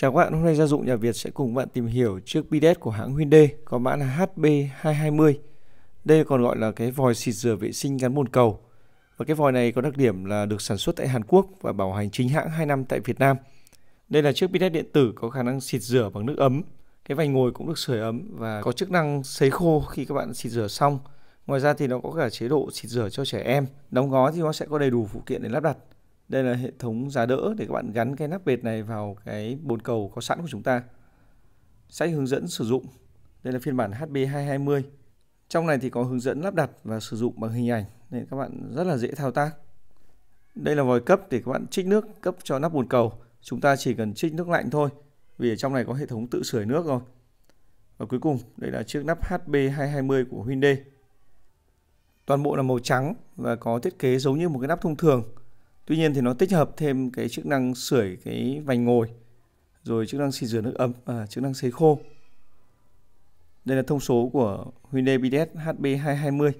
Chào các bạn, hôm nay gia dụng nhà Việt sẽ cùng bạn tìm hiểu chiếc bidet của hãng Hyundai có mã là HB220. Đây còn gọi là cái vòi xịt rửa vệ sinh gắn bồn cầu. Và cái vòi này có đặc điểm là được sản xuất tại Hàn Quốc và bảo hành chính hãng 2 năm tại Việt Nam. Đây là chiếc bidet điện tử có khả năng xịt rửa bằng nước ấm. Cái vành ngồi cũng được sưởi ấm và có chức năng sấy khô khi các bạn xịt rửa xong. Ngoài ra thì nó có cả chế độ xịt rửa cho trẻ em. Đóng gói thì nó sẽ có đầy đủ phụ kiện để lắp đặt đây là hệ thống giá đỡ để các bạn gắn cái nắp bệt này vào cái bồn cầu có sẵn của chúng ta sách hướng dẫn sử dụng đây là phiên bản HB220 trong này thì có hướng dẫn lắp đặt và sử dụng bằng hình ảnh nên các bạn rất là dễ thao tác đây là vòi cấp để các bạn trích nước cấp cho nắp bồn cầu chúng ta chỉ cần trích nước lạnh thôi vì ở trong này có hệ thống tự sưởi nước rồi và cuối cùng đây là chiếc nắp HB220 của Hyundai toàn bộ là màu trắng và có thiết kế giống như một cái nắp thông thường Tuy nhiên thì nó tích hợp thêm cái chức năng sưởi cái vành ngồi, rồi chức năng xịt rửa nước ấm và chức năng sấy khô. Đây là thông số của Hyundai BDS HB220.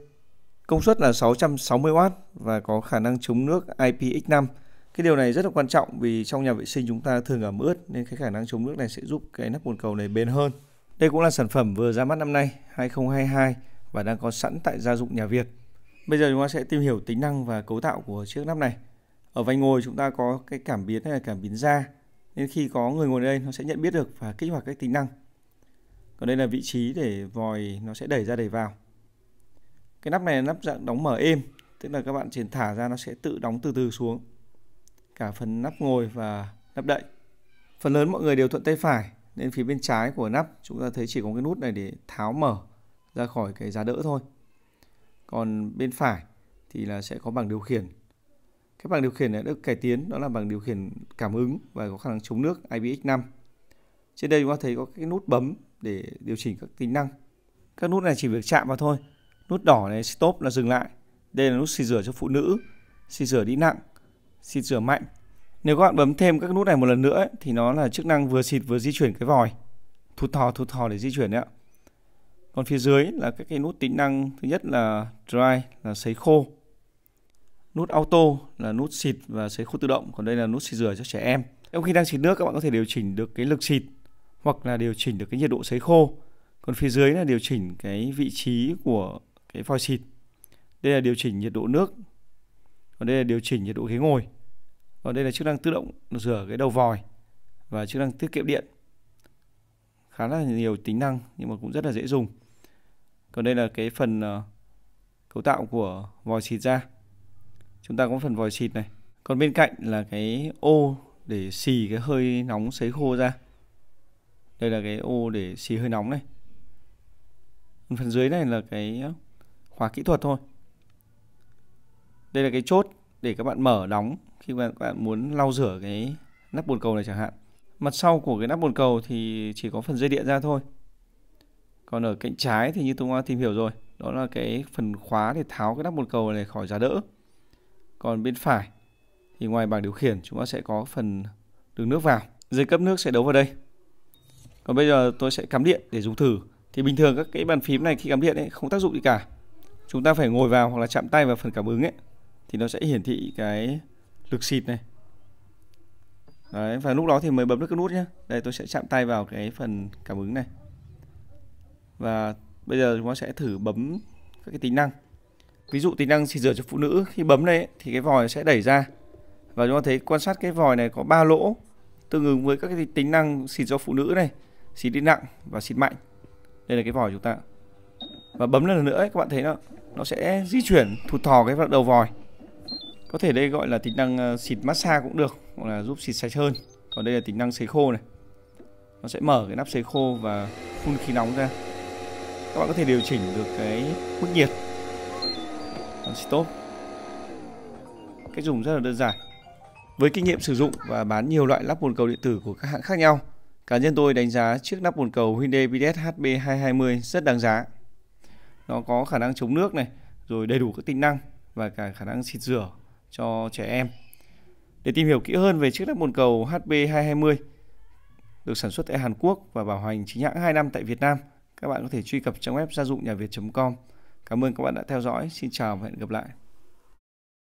Công suất là 660W và có khả năng chống nước IPX5. Cái điều này rất là quan trọng vì trong nhà vệ sinh chúng ta thường ẩm ướt nên cái khả năng chống nước này sẽ giúp cái nắp bồn cầu này bền hơn. Đây cũng là sản phẩm vừa ra mắt năm nay 2022 và đang có sẵn tại gia dụng nhà Việt. Bây giờ chúng ta sẽ tìm hiểu tính năng và cấu tạo của chiếc nắp này ở vành ngồi chúng ta có cái cảm biến hay là cảm biến da nên khi có người ngồi đây nó sẽ nhận biết được và kích hoạt các tính năng còn đây là vị trí để vòi nó sẽ đẩy ra đẩy vào cái nắp này là nắp dạng đóng mở êm tức là các bạn triển thả ra nó sẽ tự đóng từ từ xuống cả phần nắp ngồi và nắp đậy phần lớn mọi người đều thuận tay phải nên phía bên trái của nắp chúng ta thấy chỉ có cái nút này để tháo mở ra khỏi cái giá đỡ thôi còn bên phải thì là sẽ có bảng điều khiển cái bảng điều khiển được cải tiến đó là bảng điều khiển cảm ứng và có khả năng chống nước IPX5. Trên đây chúng ta thấy có cái nút bấm để điều chỉnh các tính năng. Các nút này chỉ việc chạm vào thôi. Nút đỏ này stop là dừng lại. Đây là nút xì rửa cho phụ nữ, xì rửa đi nặng, xì rửa mạnh. Nếu các bạn bấm thêm các nút này một lần nữa ấy, thì nó là chức năng vừa xịt vừa di chuyển cái vòi. Thụt thò thụt thò để di chuyển đấy ạ. Còn phía dưới là các cái nút tính năng thứ nhất là dry là sấy khô nút auto là nút xịt và sấy khô tự động còn đây là nút xịt rửa cho trẻ em trong khi đang xịt nước các bạn có thể điều chỉnh được cái lực xịt hoặc là điều chỉnh được cái nhiệt độ sấy khô còn phía dưới là điều chỉnh cái vị trí của cái vòi xịt đây là điều chỉnh nhiệt độ nước còn đây là điều chỉnh nhiệt độ ghế ngồi còn đây là chức năng tự động rửa cái đầu vòi và chức năng tiết kiệm điện khá là nhiều tính năng nhưng mà cũng rất là dễ dùng còn đây là cái phần ờ, cấu tạo của vòi xịt ra chúng ta có phần vòi xịt này còn bên cạnh là cái ô để xì cái hơi nóng sấy khô ra đây là cái ô để xì hơi nóng này phần dưới này là cái khóa kỹ thuật thôi đây là cái chốt để các bạn mở đóng khi mà các bạn muốn lau rửa cái nắp bồn cầu này chẳng hạn mặt sau của cái nắp bồn cầu thì chỉ có phần dây điện ra thôi còn ở cạnh trái thì như tôi đã tìm hiểu rồi đó là cái phần khóa để tháo cái nắp bồn cầu này khỏi giá đỡ còn bên phải thì ngoài bảng điều khiển chúng ta sẽ có phần đường nước vào dây cấp nước sẽ đấu vào đây còn bây giờ tôi sẽ cắm điện để dùng thử thì bình thường các cái bàn phím này khi cắm điện ấy không tác dụng gì cả chúng ta phải ngồi vào hoặc là chạm tay vào phần cảm ứng ấy thì nó sẽ hiển thị cái lực xịt này đấy và lúc đó thì mới bấm được cái nút nhé đây tôi sẽ chạm tay vào cái phần cảm ứng này và bây giờ chúng ta sẽ thử bấm các cái tính năng ví dụ tính năng xịt rửa cho phụ nữ khi bấm đây thì cái vòi sẽ đẩy ra và chúng ta thấy quan sát cái vòi này có ba lỗ tương ứng với các cái tính năng xịt cho phụ nữ này xịt đi nặng và xịt mạnh đây là cái vòi chúng ta và bấm lần nữa ấy, các bạn thấy nó nó sẽ di chuyển thụt thò cái đầu vòi có thể đây gọi là tính năng ờ, xịt massage cũng được hoặc là giúp xịt sạch hơn còn đây là tính năng sấy khô này nó sẽ mở cái nắp sấy khô và phun khí nóng ra các bạn có thể điều chỉnh được cái mức nhiệt sẽ tốt cách dùng rất là đơn giản với kinh nghiệm sử dụng và bán nhiều loại lắp bồn cầu điện tử của các hãng khác nhau cá nhân tôi đánh giá chiếc nắp bồn cầu Hyundai VDS HB220 rất đáng giá nó có khả năng chống nước này rồi đầy đủ các tính năng và cả khả năng xịt rửa cho trẻ em để tìm hiểu kỹ hơn về chiếc nắp bồn cầu HB220 được sản xuất tại Hàn Quốc và bảo hành chính hãng 2 năm tại Việt Nam các bạn có thể truy cập trang web gia dụng nhà việt.com Cảm ơn các bạn đã theo dõi. Xin chào và hẹn gặp lại.